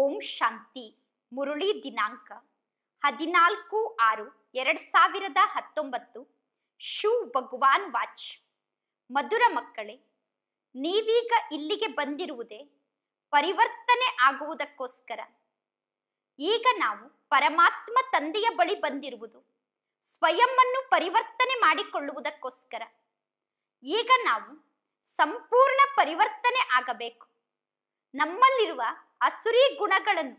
ಓಂ ಶಾಂತಿ ಮುರುಳಿ ದಿನಾಂಕ ಹದಿನಾಲ್ಕು ಆರು ಎರಡು ಸಾವಿರದ ಹತ್ತೊಂಬತ್ತು ಶೂ ಭಗವಾನ್ ವಾಚ್ ಮಧುರ ಮಕ್ಕಳೇ ನೀವೀಗ ಇಲ್ಲಿಗೆ ಬಂದಿರುವುದೇ ಪರಿವರ್ತನೆ ಆಗುವುದಕ್ಕೋಸ್ಕರ ಈಗ ನಾವು ಪರಮಾತ್ಮ ತಂದೆಯ ಬಳಿ ಬಂದಿರುವುದು ಸ್ವಯಂ ಪರಿವರ್ತನೆ ಮಾಡಿಕೊಳ್ಳುವುದಕ್ಕೋಸ್ಕರ ಈಗ ನಾವು ಸಂಪೂರ್ಣ ಪರಿವರ್ತನೆ ಆಗಬೇಕು ನಮ್ಮಲ್ಲಿರುವ ಅಸುರಿ ಗುಣಗಳನ್ನು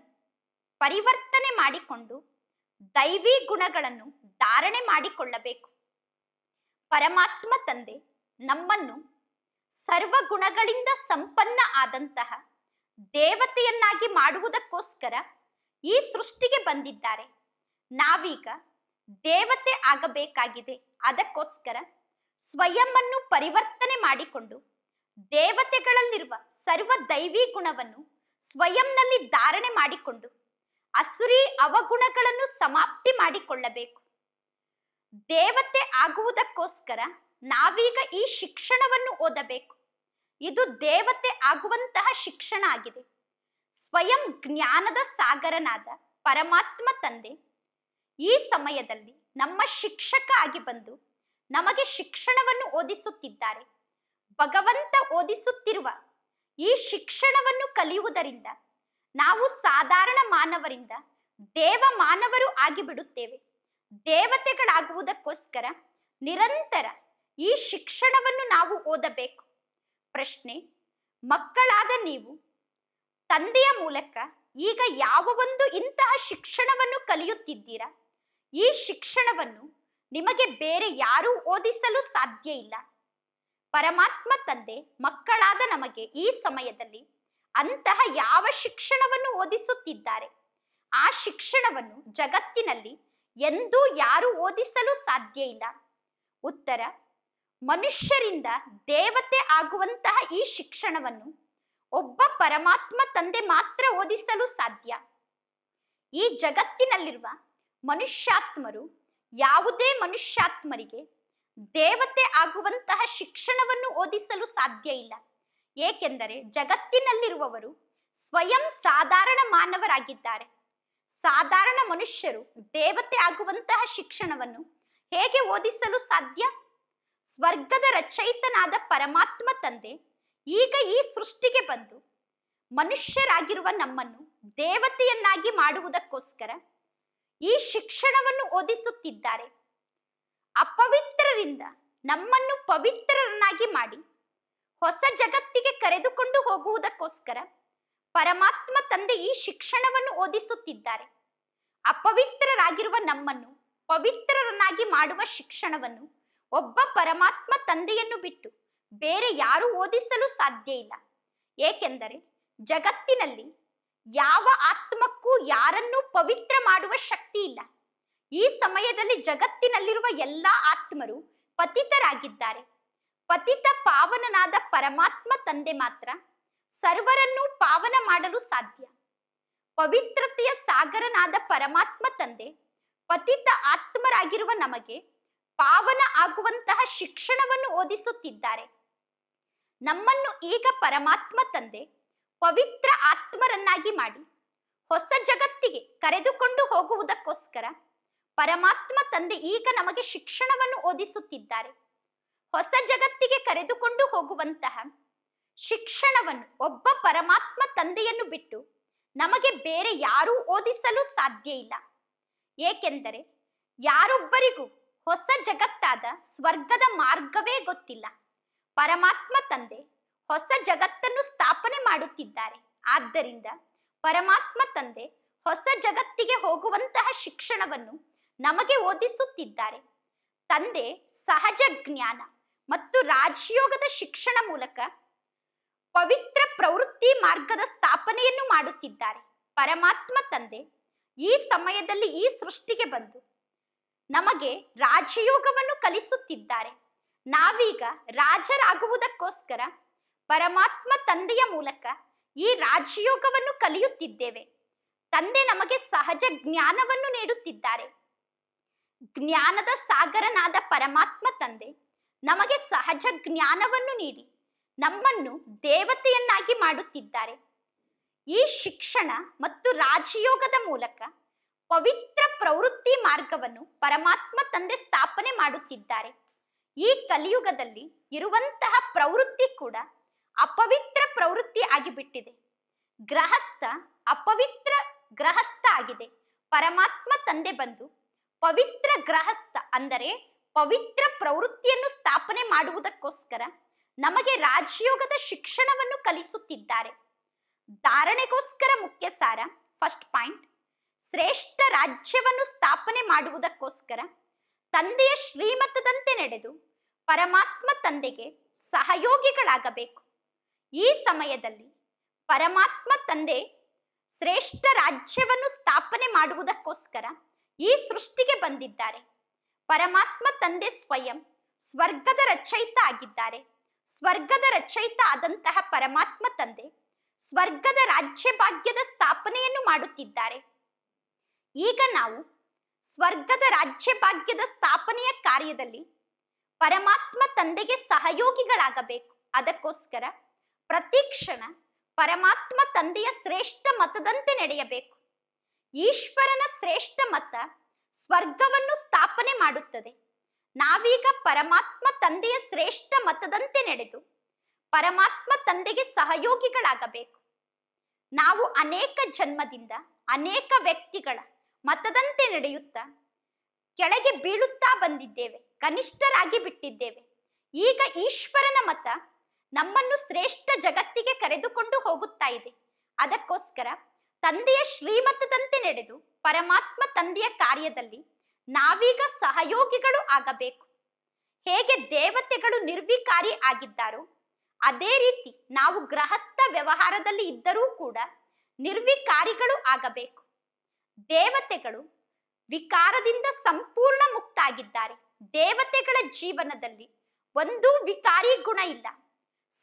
ಪರಿವರ್ತನೆ ಮಾಡಿಕೊಂಡು ದೈವಿ ಗುಣಗಳನ್ನು ಧಾರಣೆ ಮಾಡಿಕೊಳ್ಳಬೇಕು ಪರಮಾತ್ಮ ತಂದೆ ನಮ್ಮನ್ನು ಸರ್ವ ಗುಣಗಳಿಂದ ಸಂಪನ್ನ ಆದಂತಹ ದೇವತೆಯನ್ನಾಗಿ ಮಾಡುವುದಕ್ಕೋಸ್ಕರ ಈ ಸೃಷ್ಟಿಗೆ ಬಂದಿದ್ದಾರೆ ನಾವೀಗ ದೇವತೆ ಆಗಬೇಕಾಗಿದೆ ಅದಕ್ಕೋಸ್ಕರ ಸ್ವಯಂ ಪರಿವರ್ತನೆ ಮಾಡಿಕೊಂಡು ದೇವತೆಗಳಲ್ಲಿರುವ ಸರ್ವ ದೈವಿ ಗುಣವನ್ನು ಸ್ವಯಂನಲ್ಲಿ ಧಾರಣೆ ಮಾಡಿಕೊಂಡು ಅಸುರಿ ಅವಗುಣಗಳನ್ನು ಸಮಾಪ್ತಿ ಮಾಡಿಕೊಳ್ಳಬೇಕು ದೇವತೆ ಆಗುವುದಕ್ಕೋಸ್ಕರ ನಾವೀಗ ಈ ಶಿಕ್ಷಣವನ್ನು ಓದಬೇಕು ಇದು ದೇವತೆ ಆಗುವಂತಹ ಶಿಕ್ಷಣ ಆಗಿದೆ ಸ್ವಯಂ ಜ್ಞಾನದ ಸಾಗರನಾದ ಪರಮಾತ್ಮ ತಂದೆ ಈ ಸಮಯದಲ್ಲಿ ನಮ್ಮ ಶಿಕ್ಷಕ ಆಗಿ ಬಂದು ನಮಗೆ ಶಿಕ್ಷಣವನ್ನು ಓದಿಸುತ್ತಿದ್ದಾರೆ ಭಗವಂತ ಓದಿಸುತ್ತಿರುವ ಈ ಶಿಕ್ಷಣವನ್ನು ಕಲಿಯುವುದರಿಂದ ನಾವು ಸಾಧಾರಣ ಮಾನವರಿಂದ ದೇವ ಮಾನವರು ಆಗಿಬಿಡುತ್ತೇವೆ ದೇವತೆಗಳಾಗುವುದಕ್ಕೋಸ್ಕರ ನಿರಂತರ ಈ ಶಿಕ್ಷಣವನ್ನು ನಾವು ಓದಬೇಕು ಪ್ರಶ್ನೆ ಮಕ್ಕಳಾದ ನೀವು ತಂದೆಯ ಮೂಲಕ ಈಗ ಯಾವ ಒಂದು ಇಂತಹ ಶಿಕ್ಷಣವನ್ನು ಕಲಿಯುತ್ತಿದ್ದೀರಾ ಈ ಶಿಕ್ಷಣವನ್ನು ನಿಮಗೆ ಬೇರೆ ಯಾರೂ ಓದಿಸಲು ಸಾಧ್ಯ ಇಲ್ಲ ಪರಮಾತ್ಮ ತಂದೆ ಮಕ್ಕಳಾದ ನಮಗೆ ಈ ಸಮಯದಲ್ಲಿ ಅಂತಹ ಯಾವ ಶಿಕ್ಷಣವನ್ನು ಓದಿಸುತ್ತಿದ್ದಾರೆ ಆ ಶಿಕ್ಷಣವನ್ನು ಜಗತ್ತಿನಲ್ಲಿ ಎಂದೂ ಯಾರು ಓದಿಸಲು ಸಾಧ್ಯ ಇಲ್ಲ ಉತ್ತರ ಮನುಷ್ಯರಿಂದ ದೇವತೆ ಆಗುವಂತಹ ಈ ಶಿಕ್ಷಣವನ್ನು ಒಬ್ಬ ಪರಮಾತ್ಮ ತಂದೆ ಮಾತ್ರ ಓದಿಸಲು ಸಾಧ್ಯ ಈ ಜಗತ್ತಿನಲ್ಲಿರುವ ಮನುಷ್ಯಾತ್ಮರು ಯಾವುದೇ ಮನುಷ್ಯಾತ್ಮರಿಗೆ ದೇವತೆ ಆಗುವಂತಹ ಶಿಕ್ಷಣವನ್ನು ಓದಿಸಲು ಸಾಧ್ಯ ಇಲ್ಲ ಏಕೆಂದರೆ ಜಗತ್ತಿನಲ್ಲಿರುವವರು ಸ್ವಯಂ ಸಾಧಾರಣ ಮಾನವರಾಗಿದ್ದಾರೆ ಸಾಧಾರಣ ಮನುಷ್ಯರು ದೇವತೆ ಆಗುವಂತಹ ಶಿಕ್ಷಣವನ್ನು ಹೇಗೆ ಓದಿಸಲು ಸಾಧ್ಯ ಸ್ವರ್ಗದ ರಚಯಿತನಾದ ಪರಮಾತ್ಮ ತಂದೆ ಈಗ ಈ ಸೃಷ್ಟಿಗೆ ಬಂದು ಮನುಷ್ಯರಾಗಿರುವ ನಮ್ಮನ್ನು ದೇವತೆಯನ್ನಾಗಿ ಮಾಡುವುದಕ್ಕೋಸ್ಕರ ಈ ಶಿಕ್ಷಣವನ್ನು ಓದಿಸುತ್ತಿದ್ದಾರೆ ಅಪವಿತ್ರರಿಂದ ನಮ್ಮನ್ನು ಪವಿತ್ರರನ್ನಾಗಿ ಮಾಡಿ ಹೊಸ ಜಗತ್ತಿಗೆ ಕರೆದುಕೊಂಡು ಹೋಗುವುದಕ್ಕೋಸ್ಕರ ಪರಮಾತ್ಮ ತಂದೆ ಈ ಶಿಕ್ಷಣವನ್ನು ಓದಿಸುತ್ತಿದ್ದಾರೆ ಅಪವಿತ್ರರಾಗಿರುವ ನಮ್ಮನ್ನು ಪವಿತ್ರರನ್ನಾಗಿ ಮಾಡುವ ಶಿಕ್ಷಣವನ್ನು ಒಬ್ಬ ಪರಮಾತ್ಮ ತಂದೆಯನ್ನು ಬಿಟ್ಟು ಬೇರೆ ಯಾರೂ ಓದಿಸಲು ಸಾಧ್ಯ ಇಲ್ಲ ಏಕೆಂದರೆ ಜಗತ್ತಿನಲ್ಲಿ ಯಾವ ಆತ್ಮಕ್ಕೂ ಯಾರನ್ನೂ ಪವಿತ್ರ ಮಾಡುವ ಶಕ್ತಿ ಇಲ್ಲ ಈ ಸಮಯದಲ್ಲಿ ಜಗತ್ತಿನಲ್ಲಿರುವ ಎಲ್ಲಾ ಆತ್ಮರು ಪತಿತರಾಗಿದ್ದಾರೆ ಪತಿತ ಪಾವನನಾದ ಪರಮಾತ್ಮ ತಂದೆ ಮಾತ್ರ ಸರ್ವರನ್ನೂ ಪಾವನ ಮಾಡಲು ಸಾಧ್ಯ ಪವಿತ್ರತೆಯ ಸಾಗರನಾದ ಪರಮಾತ್ಮ ತಂದೆ ಪತಿತ ಆತ್ಮರಾಗಿರುವ ನಮಗೆ ಪಾವನ ಆಗುವಂತಹ ಶಿಕ್ಷಣವನ್ನು ಓದಿಸುತ್ತಿದ್ದಾರೆ ನಮ್ಮನ್ನು ಈಗ ಪರಮಾತ್ಮ ತಂದೆ ಪವಿತ್ರ ಆತ್ಮರನ್ನಾಗಿ ಮಾಡಿ ಹೊಸ ಜಗತ್ತಿಗೆ ಕರೆದುಕೊಂಡು ಹೋಗುವುದಕ್ಕೋಸ್ಕರ ಪರಮಾತ್ಮ ತಂದೆ ಈಗ ನಮಗೆ ಶಿಕ್ಷಣವನ್ನು ಓದಿಸುತ್ತಿದ್ದಾರೆ ಹೊಸ ಜಗತ್ತಿಗೆ ಕರೆದುಕೊಂಡು ಹೋಗುವಂತಹ ಶಿಕ್ಷಣವನ್ನು ಒಬ್ಬ ಪರಮಾತ್ಮ ತಂದೆಯನ್ನು ಬಿಟ್ಟು ನಮಗೆ ಬೇರೆ ಯಾರೂ ಓದಿಸಲು ಸಾಧ್ಯ ಇಲ್ಲ ಏಕೆಂದರೆ ಯಾರೊಬ್ಬರಿಗೂ ಹೊಸ ಜಗತ್ತಾದ ಸ್ವರ್ಗದ ಮಾರ್ಗವೇ ಗೊತ್ತಿಲ್ಲ ಪರಮಾತ್ಮ ತಂದೆ ಹೊಸ ಜಗತ್ತನ್ನು ಸ್ಥಾಪನೆ ಮಾಡುತ್ತಿದ್ದಾರೆ ಆದ್ದರಿಂದ ಪರಮಾತ್ಮ ತಂದೆ ಹೊಸ ಜಗತ್ತಿಗೆ ಹೋಗುವಂತಹ ಶಿಕ್ಷಣವನ್ನು ನಮಗೆ ಓದಿಸುತ್ತಿದ್ದಾರೆ ತಂದೆ ಸಹಜ ಜ್ಞಾನ ಮತ್ತು ರಾಜಯೋಗದ ಶಿಕ್ಷಣ ಮೂಲಕ ಪವಿತ್ರ ಪ್ರವೃತ್ತಿ ಮಾರ್ಗದ ಸ್ಥಾಪನೆಯನ್ನು ಮಾಡುತ್ತಿದ್ದಾರೆ ಪರಮಾತ್ಮ ತಂದೆ ಈ ಸಮಯದಲ್ಲಿ ಈ ಸೃಷ್ಟಿಗೆ ಬಂದು ನಮಗೆ ರಾಜಯೋಗವನ್ನು ಕಲಿಸುತ್ತಿದ್ದಾರೆ ನಾವೀಗ ರಾಜರಾಗುವುದಕ್ಕೋಸ್ಕರ ಪರಮಾತ್ಮ ತಂದೆಯ ಮೂಲಕ ಈ ರಾಜಯೋಗವನ್ನು ಕಲಿಯುತ್ತಿದ್ದೇವೆ ತಂದೆ ನಮಗೆ ಸಹಜ ಜ್ಞಾನವನ್ನು ನೀಡುತ್ತಿದ್ದಾರೆ ಜ್ಞಾನದ ಸಾಗರನಾದ ಪರಮಾತ್ಮ ತಂದೆ ನಮಗೆ ಸಹಜ ಜ್ಞಾನವನ್ನು ನೀಡಿ ನಮ್ಮನ್ನು ದೇವತೆಯನ್ನಾಗಿ ಮಾಡುತ್ತಿದ್ದಾರೆ ಈ ಶಿಕ್ಷಣ ಮತ್ತು ರಾಜಯೋಗದ ಮೂಲಕ ಪವಿತ್ರ ಪ್ರವೃತ್ತಿ ಮಾರ್ಗವನ್ನು ಪರಮಾತ್ಮ ತಂದೆ ಸ್ಥಾಪನೆ ಮಾಡುತ್ತಿದ್ದಾರೆ ಈ ಕಲಿಯುಗದಲ್ಲಿ ಇರುವಂತಹ ಪ್ರವೃತ್ತಿ ಕೂಡ ಅಪವಿತ್ರ ಪ್ರವೃತ್ತಿ ಆಗಿಬಿಟ್ಟಿದೆ ಗ್ರಹಸ್ಥ ಅಪವಿತ್ರ ಗ್ರಹಸ್ಥ ಆಗಿದೆ ಪರಮಾತ್ಮ ತಂದೆ ಬಂದು ಪವಿತ್ರ ಗ್ರಹಸ್ಥ ಅಂದರೆ ಪವಿತ್ರ ಪ್ರವೃತ್ತಿಯನ್ನು ಸ್ಥಾಪನೆ ಮಾಡುವುದಕ್ಕೋಸ್ಕರ ನಮಗೆ ರಾಜಯೋಗದ ಶಿಕ್ಷಣವನ್ನು ಕಲಿಸುತ್ತಿದ್ದಾರೆ ಧಾರಣೆಗೋಸ್ಕರ ಮುಖ್ಯ ಸಾರ ಫಸ್ಟ್ ಪಾಯಿಂಟ್ ಶ್ರೇಷ್ಠ ರಾಜ್ಯವನ್ನು ಸ್ಥಾಪನೆ ಮಾಡುವುದಕ್ಕೋಸ್ಕರ ತಂದೆಯ ಶ್ರೀಮತದಂತೆ ನಡೆದು ಪರಮಾತ್ಮ ತಂದೆಗೆ ಸಹಯೋಗಿಗಳಾಗಬೇಕು ಈ ಸಮಯದಲ್ಲಿ ಪರಮಾತ್ಮ ತಂದೆ ಶ್ರೇಷ್ಠ ರಾಜ್ಯವನ್ನು ಸ್ಥಾಪನೆ ಮಾಡುವುದಕ್ಕೋಸ್ಕರ ಈ ಸೃಷ್ಟಿಗೆ ಬಂದಿದ್ದಾರೆ ಪರಮಾತ್ಮ ತಂದೆ ಸ್ವಯಂ ಸ್ವರ್ಗದ ರಚಯಿತ ಆಗಿದ್ದಾರೆ ಸ್ವರ್ಗದ ರಚಯಿತ ಆದಂತಹ ಪರಮಾತ್ಮ ತಂದೆ ಸ್ವರ್ಗದ ರಾಜ್ಯ ಭಾಗ್ಯದ ಸ್ಥಾಪನೆಯನ್ನು ಮಾಡುತ್ತಿದ್ದಾರೆ ಈಗ ನಾವು ಸ್ವರ್ಗದ ರಾಜ್ಯ ಭಾಗ್ಯದ ಸ್ಥಾಪನೆಯ ಕಾರ್ಯದಲ್ಲಿ ಪರಮಾತ್ಮ ತಂದೆಗೆ ಸಹಯೋಗಿಗಳಾಗಬೇಕು ಅದಕ್ಕೋಸ್ಕರ ಪ್ರತಿ ಕ್ಷಣ ಪರಮಾತ್ಮ ತಂದೆಯ ಶ್ರೇಷ್ಠ ಮತದಂತೆ ನಡೆಯಬೇಕು ಈಶ್ವರನ ಶ್ರೇಷ್ಠ ಮತ ಸ್ವರ್ಗವನ್ನು ಸ್ಥಾಪನೆ ಮಾಡುತ್ತದೆ ನಾವೀಗ ಪರಮಾತ್ಮ ತಂದೆಯ ಶ್ರೇಷ್ಠ ಮತದಂತೆ ನಡೆದು ಪರಮಾತ್ಮ ತಂದೆಗೆ ಸಹಯೋಗಿಗಳಾಗಬೇಕು ನಾವು ಅನೇಕ ಜನ್ಮದಿಂದ ಅನೇಕ ವ್ಯಕ್ತಿಗಳ ಮತದಂತೆ ನಡೆಯುತ್ತಾ ಕೆಳಗೆ ಬೀಳುತ್ತಾ ಬಂದಿದ್ದೇವೆ ಕನಿಷ್ಠರಾಗಿ ಬಿಟ್ಟಿದ್ದೇವೆ ಈಗ ಈಶ್ವರನ ಮತ ನಮ್ಮನ್ನು ಶ್ರೇಷ್ಠ ಜಗತ್ತಿಗೆ ಕರೆದುಕೊಂಡು ಹೋಗುತ್ತಾ ಇದೆ ಅದಕ್ಕೋಸ್ಕರ ತಂದೆಯ ಶ್ರೀಮತದಂತೆ ನಡೆದು ಪರಮಾತ್ಮ ತಂದೆಯ ಕಾರ್ಯದಲ್ಲಿ ನಾವೀಗ ಸಹಯೋಗಿಗಳು ಆಗಬೇಕು ಹೇಗೆ ದೇವತೆಗಳು ನಿರ್ವಿಕಾರಿ ಆಗಿದ್ದಾರೋ ಅದೇ ರೀತಿ ನಾವು ಗೃಹಸ್ಥ ವ್ಯವಹಾರದಲ್ಲಿ ಇದ್ದರೂ ಕೂಡ ನಿರ್ವಿಕಾರಿಗಳು ಆಗಬೇಕು ದೇವತೆಗಳು ವಿಕಾರದಿಂದ ಸಂಪೂರ್ಣ ಮುಕ್ತಾಗಿದ್ದಾರೆ ದೇವತೆಗಳ ಜೀವನದಲ್ಲಿ ಒಂದೂ ವಿಕಾರಿ ಗುಣ ಇಲ್ಲ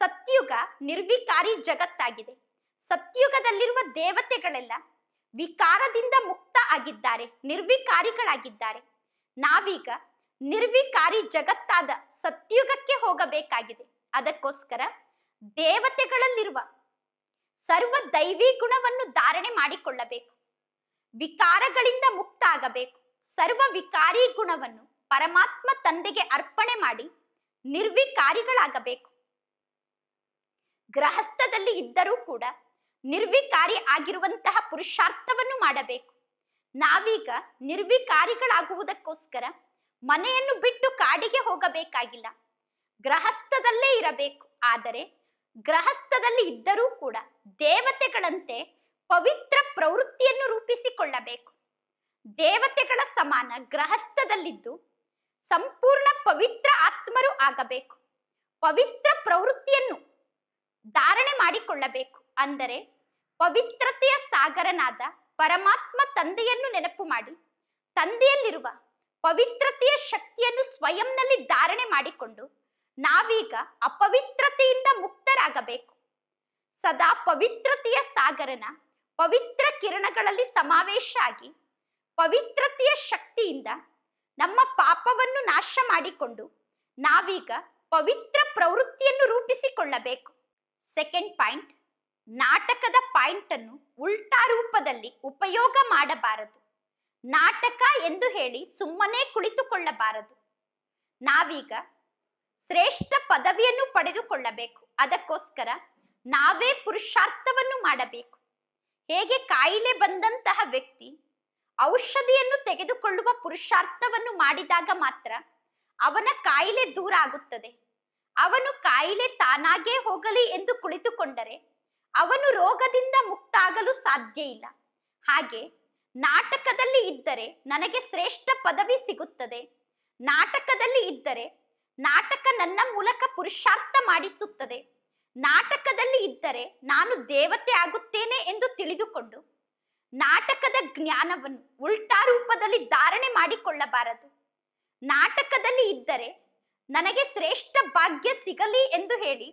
ಸತ್ಯುಗ ನಿರ್ವಿಕಾರಿ ಜಗತ್ತಾಗಿದೆ ಸತ್ಯುಗದಲ್ಲಿರುವ ದೇವತೆಗಳೆಲ್ಲ ವಿಕಾರದಿಂದ ಮುಕ್ತ ಆಗಿದ್ದಾರೆ ನಿರ್ವಿಕಾರಿಗಳಾಗಿದ್ದಾರೆ ನಾವೀಗ ನಿರ್ವಿಕಾರಿ ಜಗತ್ತಾದ ಸತ್ಯುಗಕ್ಕೆ ಹೋಗಬೇಕಾಗಿದೆ ಅದಕ್ಕೋಸ್ಕರ ದೇವತೆಗಳಲ್ಲಿರುವ ಸರ್ವ ದೈವಿ ಗುಣವನ್ನು ಧಾರಣೆ ಮಾಡಿಕೊಳ್ಳಬೇಕು ವಿಕಾರಗಳಿಂದ ಮುಕ್ತ ಆಗಬೇಕು ಸರ್ವ ವಿಕಾರಿ ಗುಣವನ್ನು ಪರಮಾತ್ಮ ತಂದೆಗೆ ಅರ್ಪಣೆ ಮಾಡಿ ನಿರ್ವಿಕಾರಿಗಳಾಗಬೇಕು ಗೃಹಸ್ಥದಲ್ಲಿ ಇದ್ದರೂ ಕೂಡ ನಿರ್ವಿಕಾರಿ ಆಗಿರುವಂತಹ ಪುರುಷಾರ್ಥವನ್ನು ಮಾಡಬೇಕು ನಾವೀಗ ನಿರ್ವಿಕಾರಿಗಳಾಗುವುದಕ್ಕೋಸ್ಕರ ಮನೆಯನ್ನು ಬಿಟ್ಟು ಕಾಡಿಗೆ ಹೋಗಬೇಕಾಗಿಲ್ಲ ಗ್ರಹಸ್ಥದಲ್ಲೇ ಇರಬೇಕು ಆದರೆ ಗ್ರಹಸ್ಥದಲ್ಲಿ ಇದ್ದರೂ ಕೂಡ ದೇವತೆಗಳಂತೆ ಪವಿತ್ರ ಪ್ರವೃತ್ತಿಯನ್ನು ರೂಪಿಸಿಕೊಳ್ಳಬೇಕು ದೇವತೆಗಳ ಸಮಾನ ಗ್ರಹಸ್ಥದಲ್ಲಿದ್ದು ಸಂಪೂರ್ಣ ಪವಿತ್ರ ಆತ್ಮರು ಆಗಬೇಕು ಪವಿತ್ರ ಪ್ರವೃತ್ತಿಯನ್ನು ಧಾರಣೆ ಮಾಡಿಕೊಳ್ಳಬೇಕು ಅಂದರೆ ಪವಿತ್ರತೆಯ ಸಾಗರನಾದ ಪರಮಾತ್ಮ ತಂದೆಯನ್ನು ನೆನಪು ಮಾಡಿ ತಂದೆಯಲ್ಲಿರುವ ಪವಿತ್ರತೆಯ ಶಕ್ತಿಯನ್ನು ಸ್ವಯಂನಲ್ಲಿ ಧಾರಣೆ ಮಾಡಿಕೊಂಡು ನಾವೀಗ ಅಪವಿತ್ರತೆಯಿಂದ ಮುಕ್ತರಾಗಬೇಕು ಸದಾ ಪವಿತ್ರತೆಯ ಸಾಗರನ ಪವಿತ್ರ ಕಿರಣಗಳಲ್ಲಿ ಸಮಾವೇಶ ಆಗಿ ಪವಿತ್ರತೆಯ ಶಕ್ತಿಯಿಂದ ನಮ್ಮ ಪಾಪವನ್ನು ನಾಶ ಮಾಡಿಕೊಂಡು ನಾವೀಗ ಪವಿತ್ರ ಪ್ರವೃತ್ತಿಯನ್ನು ರೂಪಿಸಿಕೊಳ್ಳಬೇಕು ಸೆಕೆಂಡ್ ಪಾಯಿಂಟ್ ನಾಟಕದ ಪಾಯಿಂಟನ್ನು ಉಲ್ಟಾ ರೂಪದಲ್ಲಿ ಉಪಯೋಗ ಮಾಡಬಾರದು ನಾಟಕ ಎಂದು ಹೇಳಿ ಸುಮ್ಮನೆ ಕುಳಿತುಕೊಳ್ಳಬಾರದು ನಾವೀಗ ಶ್ರೇಷ್ಠ ಪದವಿಯನ್ನು ಪಡೆದುಕೊಳ್ಳಬೇಕು ಅದಕ್ಕೋಸ್ಕರ ನಾವೇ ಪುರುಷಾರ್ಥವನ್ನು ಮಾಡಬೇಕು ಹೇಗೆ ಕಾಯಿಲೆ ಬಂದಂತಹ ವ್ಯಕ್ತಿ ಔಷಧಿಯನ್ನು ತೆಗೆದುಕೊಳ್ಳುವ ಪುರುಷಾರ್ಥವನ್ನು ಮಾಡಿದಾಗ ಮಾತ್ರ ಅವನ ಕಾಯಿಲೆ ದೂರ ಆಗುತ್ತದೆ ಅವನು ಕಾಯಿಲೆ ತಾನಾಗೇ ಹೋಗಲಿ ಎಂದು ಕುಳಿತುಕೊಂಡರೆ ಅವನು ರೋಗದಿಂದ ಮುಕ್ತಾಗಲು ಸಾಧ್ಯ ಇಲ್ಲ ಹಾಗೆ ನಾಟಕದಲ್ಲಿ ಇದ್ದರೆ ನನಗೆ ಶ್ರೇಷ್ಠ ಪದವಿ ಸಿಗುತ್ತದೆ ನಾಟಕದಲ್ಲಿ ಇದ್ದರೆ ನಾಟಕ ನನ್ನ ಮೂಲಕ ಪುರುಷಾರ್ಥ ಮಾಡಿಸುತ್ತದೆ ನಾಟಕದಲ್ಲಿ ಇದ್ದರೆ ನಾನು ದೇವತೆ ಆಗುತ್ತೇನೆ ಎಂದು ತಿಳಿದುಕೊಂಡು ನಾಟಕದ ಜ್ಞಾನವನ್ನು ಉಲ್ಟಾ ರೂಪದಲ್ಲಿ ಧಾರಣೆ ಮಾಡಿಕೊಳ್ಳಬಾರದು ನಾಟಕದಲ್ಲಿ ಇದ್ದರೆ ನನಗೆ ಶ್ರೇಷ್ಠ ಭಾಗ್ಯ ಸಿಗಲಿ ಎಂದು ಹೇಳಿ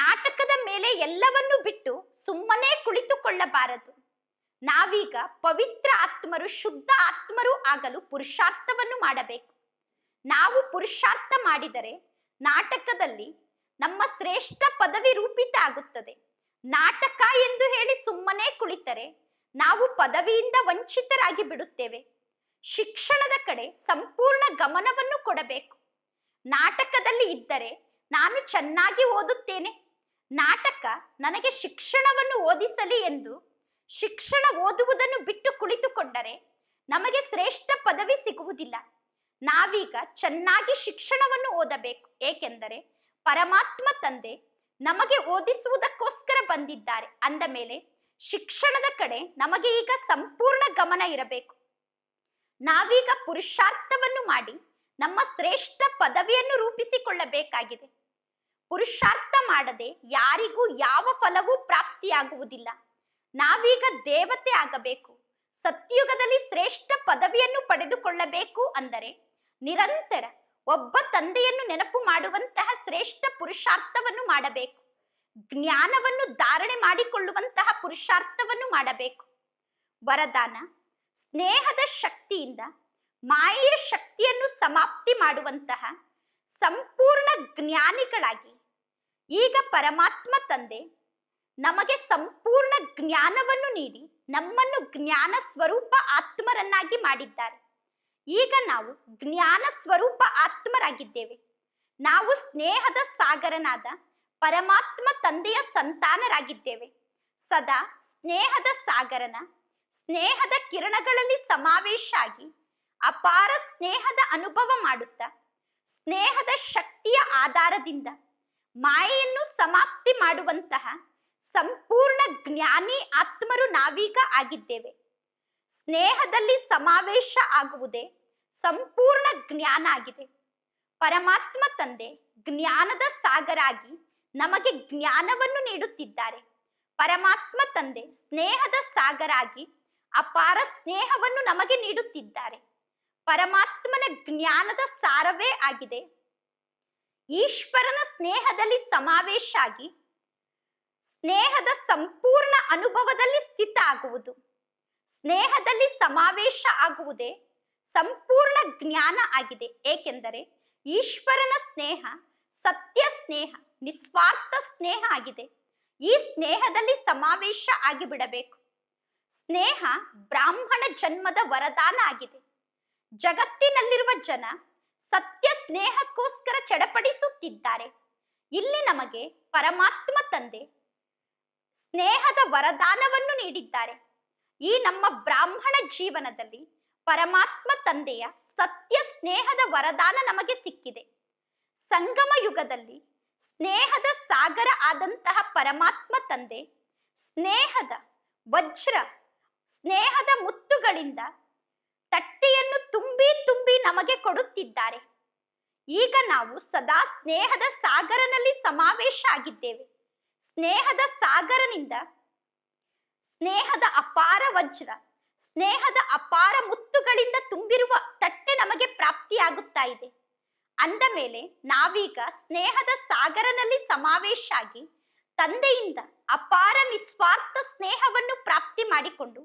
ನಾಟಕ ಮೇಲೆ ಎಲ್ಲವನ್ನು ಬಿಟ್ಟು ಸುಮ್ಮನೆ ಕುಳಿತುಕೊಳ್ಳಬಾರದು ನಾವೀಗ ಪವಿತ್ರ ಆತ್ಮರು ಶುದ್ಧ ಆತ್ಮರು ಆಗಲು ಪುರುಷಾರ್ಥವನ್ನು ಮಾಡಬೇಕು ನಾವು ಪುರುಷಾರ್ಥ ಮಾಡಿದರೆ ನಾಟಕದಲ್ಲಿ ನಮ್ಮ ಶ್ರೇಷ್ಠ ಪದವಿ ರೂಪಿತ ಆಗುತ್ತದೆ ನಾಟಕ ಎಂದು ಹೇಳಿ ಸುಮ್ಮನೆ ಕುಳಿತರೆ ನಾವು ಪದವಿಯಿಂದ ವಂಚಿತರಾಗಿ ಬಿಡುತ್ತೇವೆ ಶಿಕ್ಷಣದ ಕಡೆ ಸಂಪೂರ್ಣ ಗಮನವನ್ನು ಕೊಡಬೇಕು ನಾಟಕದಲ್ಲಿ ಇದ್ದರೆ ನಾನು ಚೆನ್ನಾಗಿ ಓದುತ್ತೇನೆ ನಾಟಕ ನನಗೆ ಶಿಕ್ಷಣವನ್ನು ಓದಿಸಲಿ ಎಂದು ಶಿಕ್ಷಣ ಓದುವುದನ್ನು ಬಿಟ್ಟು ಕುಳಿತುಕೊಂಡರೆ ನಮಗೆ ಶ್ರೇಷ್ಠ ಪದವಿ ಸಿಗುವುದಿಲ್ಲ ನಾವೀಗ ಚೆನ್ನಾಗಿ ಶಿಕ್ಷಣವನ್ನು ಓದಬೇಕು ಏಕೆಂದರೆ ಪರಮಾತ್ಮ ತಂದೆ ನಮಗೆ ಓದಿಸುವುದಕ್ಕೋಸ್ಕರ ಬಂದಿದ್ದಾರೆ ಅಂದ ಮೇಲೆ ಶಿಕ್ಷಣದ ಕಡೆ ನಮಗೆ ಈಗ ಸಂಪೂರ್ಣ ಗಮನ ಇರಬೇಕು ನಾವೀಗ ಪುರುಷಾರ್ಥವನ್ನು ಮಾಡಿ ನಮ್ಮ ಶ್ರೇಷ್ಠ ಪದವಿಯನ್ನು ರೂಪಿಸಿಕೊಳ್ಳಬೇಕಾಗಿದೆ ಪುರುಷಾರ್ಥ ಮಾಡದೆ ಯಾರಿಗೂ ಯಾವ ಫಲವೂ ಪ್ರಾಪ್ತಿಯಾಗುವುದಿಲ್ಲ ನಾವೀಗ ದೇವತೆ ಆಗಬೇಕು ಸತ್ಯುಗದಲ್ಲಿ ಶ್ರೇಷ್ಠ ಪದವಿಯನ್ನು ಪಡೆದುಕೊಳ್ಳಬೇಕು ಅಂದರೆ ನಿರಂತರ ಒಬ್ಬ ತಂದೆಯನ್ನು ನೆನಪು ಮಾಡುವಂತಹ ಶ್ರೇಷ್ಠ ಪುರುಷಾರ್ಥವನ್ನು ಮಾಡಬೇಕು ಜ್ಞಾನವನ್ನು ಧಾರಣೆ ಮಾಡಿಕೊಳ್ಳುವಂತಹ ಪುರುಷಾರ್ಥವನ್ನು ಮಾಡಬೇಕು ವರದಾನ ಸ್ನೇಹದ ಶಕ್ತಿಯಿಂದ ಮಾಯೆಯ ಶಕ್ತಿಯನ್ನು ಸಮಾಪ್ತಿ ಮಾಡುವಂತಹ ಸಂಪೂರ್ಣ ಜ್ಞಾನಿಗಳಾಗಿ ಈಗ ಪರಮಾತ್ಮ ತಂದೆ ನಮಗೆ ಸಂಪೂರ್ಣ ಜ್ಞಾನವನ್ನು ನೀಡಿ ನಮ್ಮನ್ನು ಜ್ಞಾನ ಸ್ವರೂಪ ಆತ್ಮರನ್ನಾಗಿ ಮಾಡಿದ್ದಾರೆ ಈಗ ನಾವು ಜ್ಞಾನ ಸ್ವರೂಪ ಆತ್ಮರಾಗಿದ್ದೇವೆ ನಾವು ಸ್ನೇಹದ ಸಾಗರನಾದ ಪರಮಾತ್ಮ ತಂದೆಯ ಸಂತಾನರಾಗಿದ್ದೇವೆ ಸದಾ ಸ್ನೇಹದ ಸಾಗರನ ಸ್ನೇಹದ ಕಿರಣಗಳಲ್ಲಿ ಸಮಾವೇಶ ಆಗಿ ಅಪಾರ ಸ್ನೇಹದ ಅನುಭವ ಮಾಡುತ್ತಾ ಸ್ನೇಹದ ಶಕ್ತಿಯ ಆಧಾರದಿಂದ ಮಾಯೆಯನ್ನು ಸಮಾಪ್ತಿ ಮಾಡುವಂತಹ ಸಂಪೂರ್ಣ ಜ್ಞಾನಿ ಆತ್ಮರು ನಾವೀಗ ಆಗಿದ್ದೇವೆ ಸ್ನೇಹದಲ್ಲಿ ಸಮಾವೇಶ ಆಗುವುದೇ ಸಂಪೂರ್ಣ ಜ್ಞಾನ ಆಗಿದೆ ಪರಮಾತ್ಮ ತಂದೆ ಜ್ಞಾನದ ಸಾಗರಾಗಿ ನಮಗೆ ಜ್ಞಾನವನ್ನು ನೀಡುತ್ತಿದ್ದಾರೆ ಪರಮಾತ್ಮ ತಂದೆ ಸ್ನೇಹದ ಸಾಗರಾಗಿ ಅಪಾರ ಸ್ನೇಹವನ್ನು ನಮಗೆ ನೀಡುತ್ತಿದ್ದಾರೆ ಪರಮಾತ್ಮನ ಜ್ಞಾನದ ಸಾರವೇ ಆಗಿದೆ ಈಶ್ವರನ ಸ್ನೇಹದಲ್ಲಿ ಸಮಾವೇಶ ಆಗಿ ಸ್ನೇಹದ ಸಂಪೂರ್ಣ ಅನುಭವದಲ್ಲಿ ಸ್ಥಿತ ಆಗುವುದು ಸ್ನೇಹದಲ್ಲಿ ಸಮಾವೇಶ ಆಗುವುದೇ ಸಂಪೂರ್ಣ ಜ್ಞಾನ ಆಗಿದೆ ಏಕೆಂದರೆ ಈಶ್ವರನ ಸ್ನೇಹ ಸತ್ಯ ಸ್ನೇಹ ನಿಸ್ವಾರ್ಥ ಸ್ನೇಹ ಆಗಿದೆ ಈ ಸ್ನೇಹದಲ್ಲಿ ಸಮಾವೇಶ ಆಗಿಬಿಡಬೇಕು ಸ್ನೇಹ ಬ್ರಾಹ್ಮಣ ಜನ್ಮದ ವರದಾನ ಆಗಿದೆ ಜಗತ್ತಿನಲ್ಲಿರುವ ಜನ ಸತ್ಯ ಸ್ನೇಹಕ್ಕೋಸ್ಕರ ಚಡಪಡಿಸುತ್ತಿದ್ದಾರೆ ಇಲ್ಲಿ ನಮಗೆ ಪರಮಾತ್ಮ ತಂದೆ ಸ್ನೇಹದ ವರದಾನವನ್ನು ನೀಡಿದ್ದಾರೆ ಈ ನಮ್ಮ ಬ್ರಾಹ್ಮಣ ಜೀವನದಲ್ಲಿ ಪರಮಾತ್ಮ ತಂದೆಯ ಸತ್ಯ ಸ್ನೇಹದ ವರದಾನ ನಮಗೆ ಸಿಕ್ಕಿದೆ ಸಂಗಮ ಯುಗದಲ್ಲಿ ಸ್ನೇಹದ ಸಾಗರ ಆದಂತಹ ಪರಮಾತ್ಮ ತಂದೆ ಸ್ನೇಹದ ವಜ್ರ ಸ್ನೇಹದ ಮುತ್ತುಗಳಿಂದ ತಟ್ಟೆಯನ್ನು ತುಂಬಿ ತುಂಬಿ ನಮಗೆ ಕೊಡುತ್ತಿದ್ದಾರೆ ಈಗ ನಾವು ಸದಾ ಸ್ನೇಹದ ಸಾಗರನಲ್ಲಿ ಸಮಾವೇಶ ಆಗಿದ್ದೇವೆ ಸ್ನೇಹದ ಸಾಗರನಿಂದ ಸ್ನೇಹದ ಅಪಾರ ವಜ್ರ ಸ್ನೇಹದ ಅಪಾರ ಮುತ್ತುಗಳಿಂದ ತುಂಬಿರುವ ತಟ್ಟೆ ನಮಗೆ ಪ್ರಾಪ್ತಿಯಾಗುತ್ತಾ ಇದೆ ಅಂದ ಮೇಲೆ ನಾವೀಗ ಸ್ನೇಹದ ಸಾಗರನಲ್ಲಿ ಸಮಾವೇಶ ಆಗಿ ತಂದೆಯಿಂದ ಅಪಾರ ನಿಸ್ವಾರ್ಥ ಸ್ನೇಹವನ್ನು ಪ್ರಾಪ್ತಿ ಮಾಡಿಕೊಂಡು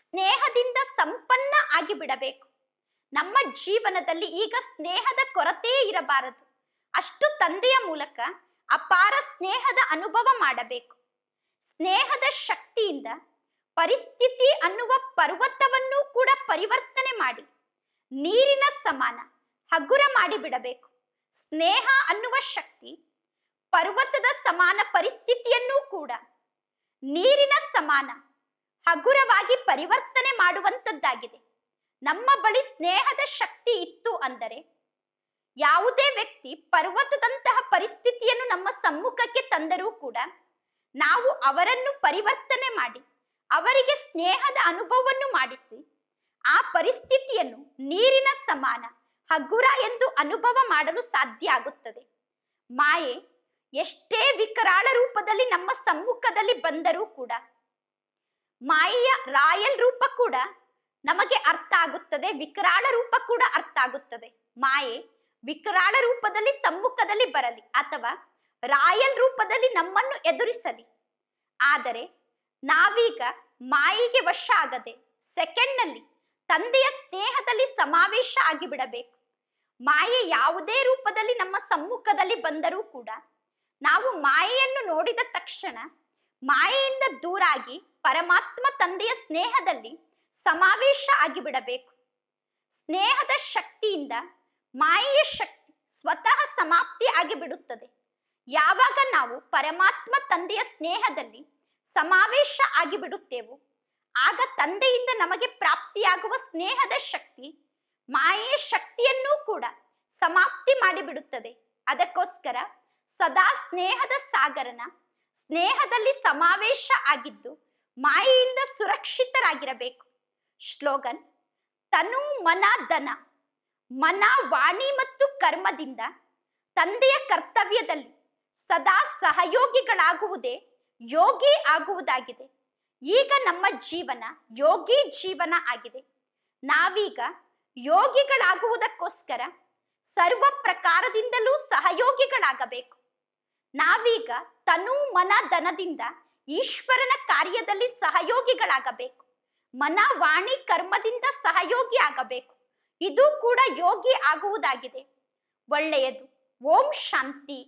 ಸ್ನೇಹದಿಂದ ಸಂಪನ್ನ ಆಗಿ ಬಿಡಬೇಕು ನಮ್ಮ ಜೀವನದಲ್ಲಿ ಈಗ ಸ್ನೇಹದ ಕೊರತೆ ಇರಬಾರದು ಅಷ್ಟು ತಂದೆಯ ಮೂಲಕ ಅಪಾರ ಸ್ನೇಹದ ಅನುಭವ ಮಾಡಬೇಕು ಸ್ನೇಹದ ಶಕ್ತಿಯಿಂದ ಪರಿಸ್ಥಿತಿ ಅನ್ನುವ ಪರ್ವತವನ್ನು ಕೂಡ ಪರಿವರ್ತನೆ ಮಾಡಿ ನೀರಿನ ಸಮಾನ ಹಗುರ ಮಾಡಿ ಬಿಡಬೇಕು ಸ್ನೇಹ ಅನ್ನುವ ಶಕ್ತಿ ಪರ್ವತದ ಸಮಾನ ಪರಿಸ್ಥಿತಿಯನ್ನೂ ಕೂಡ ನೀರಿನ ಸಮಾನ ಹಗುರವಾಗಿ ಪರಿವರ್ತನೆ ಮಾಡುವಂತದ್ದಾಗಿದೆ ನಮ್ಮ ಬಳಿ ಸ್ನೇಹದ ಶಕ್ತಿ ಇತ್ತು ಅಂದರೆ ಯಾವುದೇ ವ್ಯಕ್ತಿ ಪರ್ವತದಂತಹ ಪರಿಸ್ಥಿತಿಯನ್ನು ನಮ್ಮ ಸಮ್ಮುಖಕ್ಕೆ ತಂದರೂ ಕೂಡ ನಾವು ಅವರನ್ನು ಪರಿವರ್ತನೆ ಮಾಡಿ ಅವರಿಗೆ ಸ್ನೇಹದ ಅನುಭವವನ್ನು ಮಾಡಿಸಿ ಆ ಪರಿಸ್ಥಿತಿಯನ್ನು ನೀರಿನ ಸಮಾನ ಹಗುರ ಎಂದು ಅನುಭವ ಮಾಡಲು ಸಾಧ್ಯ ಆಗುತ್ತದೆ ಮಾಯೆ ಎಷ್ಟೇ ವಿಕರಾಳ ರೂಪದಲ್ಲಿ ನಮ್ಮ ಸಮ್ಮುಖದಲ್ಲಿ ಬಂದರೂ ಕೂಡ ಮಾಯೆಯ ರಾಯಲ್ ರೂಪ ಕೂಡ ನಮಗೆ ಅರ್ಥ ಆಗುತ್ತದೆ ವಿಕ್ರಾಳ ರೂಪ ಕೂಡ ಅರ್ಥ ಆಗುತ್ತದೆ ಮಾಯೆ ವಿಕರಾಳ ರೂಪದಲ್ಲಿ ಸಮ್ಮುಖದಲ್ಲಿ ಬರಲಿ ಅಥವಾ ರಾಯಲ್ ರೂಪದಲ್ಲಿ ನಮ್ಮನ್ನು ಎದುರಿಸಲಿ ಆದರೆ ನಾವೀಗ ಮಾಯಿಗೆ ವಶ ಆಗದೆ ಸೆಕೆಂಡ್ನಲ್ಲಿ ತಂದೆಯ ಸ್ನೇಹದಲ್ಲಿ ಸಮಾವೇಶ ಆಗಿಬಿಡಬೇಕು ಮಾಯೆ ಯಾವುದೇ ರೂಪದಲ್ಲಿ ನಮ್ಮ ಸಮ್ಮುಖದಲ್ಲಿ ಬಂದರೂ ಕೂಡ ನಾವು ಮಾಯೆಯನ್ನು ನೋಡಿದ ತಕ್ಷಣ ಮಾಯೆಯಿಂದ ದೂರಾಗಿ ಪರಮಾತ್ಮ ತಂದೆಯ ಸ್ನೇಹದಲ್ಲಿ ಸಮಾವೇಶ ಆಗಿಬಿಡಬೇಕು ಸ್ನೇಹದ ಶಕ್ತಿಯಿಂದ ಮಾಯೆಯ ಶಕ್ತಿ ಸ್ವತಃ ಸಮಾಪ್ತಿ ಆಗಿಬಿಡುತ್ತದೆ ಯಾವಾಗ ನಾವು ಪರಮಾತ್ಮ ತಂದೆಯ ಸ್ನೇಹದಲ್ಲಿ ಸಮಾವೇಶ ಆಗಿಬಿಡುತ್ತೇವೋ ಆಗ ತಂದೆಯಿಂದ ನಮಗೆ ಪ್ರಾಪ್ತಿಯಾಗುವ ಸ್ನೇಹದ ಶಕ್ತಿ ಮಾಯೆಯ ಶಕ್ತಿಯನ್ನೂ ಕೂಡ ಸಮಾಪ್ತಿ ಮಾಡಿಬಿಡುತ್ತದೆ ಅದಕ್ಕೋಸ್ಕರ ಸದಾ ಸ್ನೇಹದ ಸಾಗರನ ಸ್ನೇಹದಲ್ಲಿ ಸಮಾವೇಶ ಆಗಿದ್ದು ಮಾಯೆಯಿಂದ ಸುರಕ್ಷಿತರಾಗಿರಬೇಕು ಶ್ಲೋಗನ್ ತನು ಮನ ದನ ಮನ ವಾಣಿ ಮತ್ತು ಕರ್ಮದಿಂದ ತಂದೆಯ ಕರ್ತವ್ಯದಲ್ಲಿ ಸದಾ ಸಹಯೋಗಿಗಳಾಗುವುದೇ ಯೋಗಿ ಆಗುವುದಾಗಿದೆ ಈಗ ನಮ್ಮ ಜೀವನ ಯೋಗಿ ಜೀವನ ಆಗಿದೆ ನಾವೀಗ ಯೋಗಿಗಳಾಗುವುದಕ್ಕೋಸ್ಕರ ಸರ್ವ ಪ್ರಕಾರದಿಂದಲೂ ಸಹಯೋಗಿಗಳಾಗಬೇಕು ನಾವೀಗ ತನು ಮನ ಧನದಿಂದ ಈಶ್ವರನ ಕಾರ್ಯದಲ್ಲಿ ಸಹಯೋಗಿಗಳಾಗಬೇಕು ಮನ ವಾಣಿ ಕರ್ಮದಿಂದ ಸಹಯೋಗಿ ಆಗಬೇಕು ಇದು ಕೂಡ ಯೋಗಿ ಆಗುವುದಾಗಿದೆ ಒಳ್ಳೆಯದು ಓಂ ಶಾಂತಿ